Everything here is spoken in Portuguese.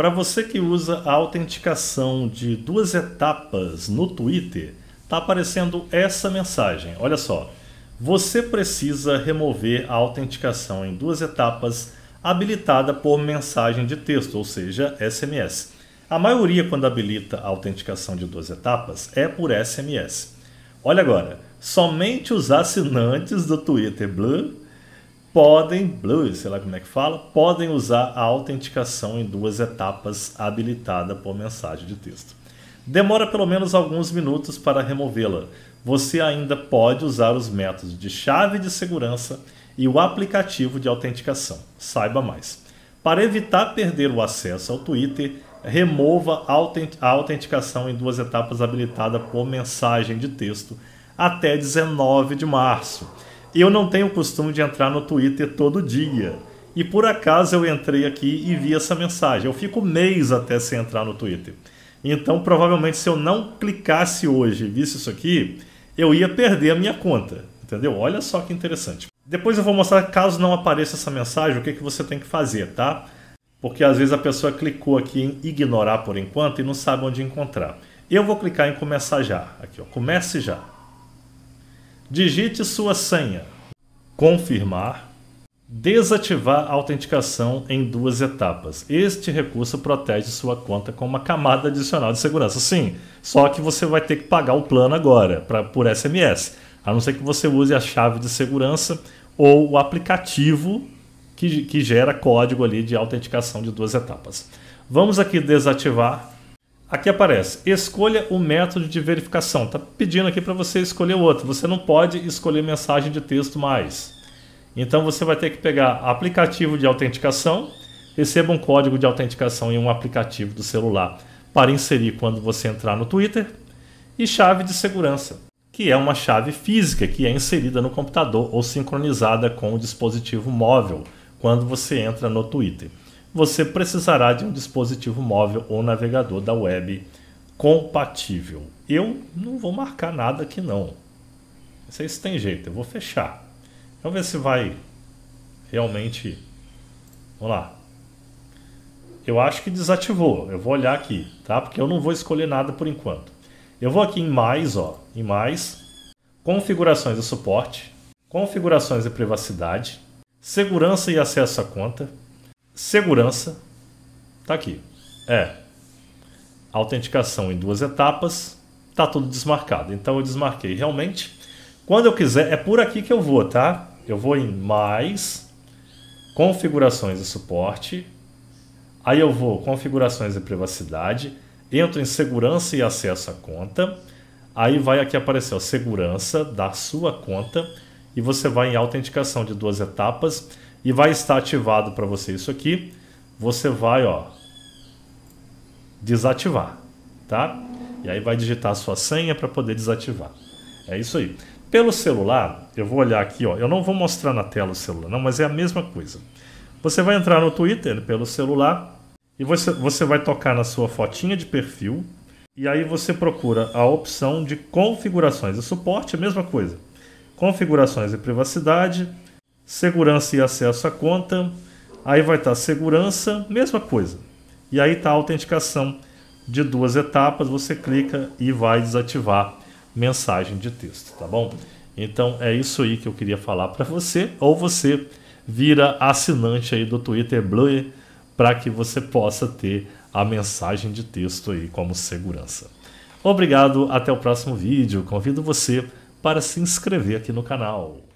Para você que usa a autenticação de duas etapas no Twitter, está aparecendo essa mensagem. Olha só. Você precisa remover a autenticação em duas etapas habilitada por mensagem de texto, ou seja, SMS. A maioria, quando habilita a autenticação de duas etapas, é por SMS. Olha agora, somente os assinantes do Twitter Blue podem, Blue, sei lá como é que fala, podem usar a autenticação em duas etapas habilitada por mensagem de texto. Demora pelo menos alguns minutos para removê-la. Você ainda pode usar os métodos de chave de segurança e o aplicativo de autenticação. Saiba mais. Para evitar perder o acesso ao Twitter, remova a autenticação em duas etapas habilitada por mensagem de texto até 19 de março. Eu não tenho o costume de entrar no Twitter todo dia. E por acaso eu entrei aqui e vi essa mensagem. Eu fico um mês até sem entrar no Twitter. Então, provavelmente, se eu não clicasse hoje e visse isso aqui, eu ia perder a minha conta. Entendeu? Olha só que interessante. Depois eu vou mostrar, caso não apareça essa mensagem, o que, que você tem que fazer, tá? Porque às vezes a pessoa clicou aqui em ignorar por enquanto e não sabe onde encontrar. Eu vou clicar em começar já. Aqui, ó. Comece já. Digite sua senha. Confirmar. Desativar a autenticação em duas etapas. Este recurso protege sua conta com uma camada adicional de segurança. Sim, só que você vai ter que pagar o plano agora pra, por SMS. A não ser que você use a chave de segurança ou o aplicativo que, que gera código ali de autenticação de duas etapas. Vamos aqui desativar aqui aparece: escolha o método de verificação. Está pedindo aqui para você escolher outro. Você não pode escolher mensagem de texto mais. Então você vai ter que pegar aplicativo de autenticação, receba um código de autenticação em um aplicativo do celular para inserir quando você entrar no Twitter, e chave de segurança, que é uma chave física que é inserida no computador ou sincronizada com o dispositivo móvel quando você entra no Twitter você precisará de um dispositivo móvel ou navegador da web compatível. Eu não vou marcar nada aqui não. Não sei se tem jeito, eu vou fechar. Vamos ver se vai realmente... Vamos lá. Eu acho que desativou, eu vou olhar aqui, tá? Porque eu não vou escolher nada por enquanto. Eu vou aqui em mais, ó, em mais, configurações e suporte, configurações e privacidade, segurança e acesso à conta, segurança, tá aqui, é autenticação em duas etapas, tá tudo desmarcado. Então eu desmarquei realmente. Quando eu quiser, é por aqui que eu vou, tá? Eu vou em mais, configurações e suporte, aí eu vou configurações e privacidade, entro em segurança e acesso à conta, aí vai aqui aparecer ó, segurança da sua conta e você vai em autenticação de duas etapas e vai estar ativado para você isso aqui. Você vai, ó, desativar, tá? E aí vai digitar a sua senha para poder desativar. É isso aí. Pelo celular, eu vou olhar aqui, ó. Eu não vou mostrar na tela o celular, não, mas é a mesma coisa. Você vai entrar no Twitter pelo celular e você, você vai tocar na sua fotinha de perfil e aí você procura a opção de configurações e suporte, a mesma coisa. Configurações e privacidade, segurança e acesso à conta. Aí vai estar tá segurança, mesma coisa. E aí está a autenticação de duas etapas. Você clica e vai desativar mensagem de texto, tá bom? Então é isso aí que eu queria falar para você. Ou você vira assinante aí do Twitter Blue para que você possa ter a mensagem de texto aí como segurança. Obrigado, até o próximo vídeo. Convido você para se inscrever aqui no canal.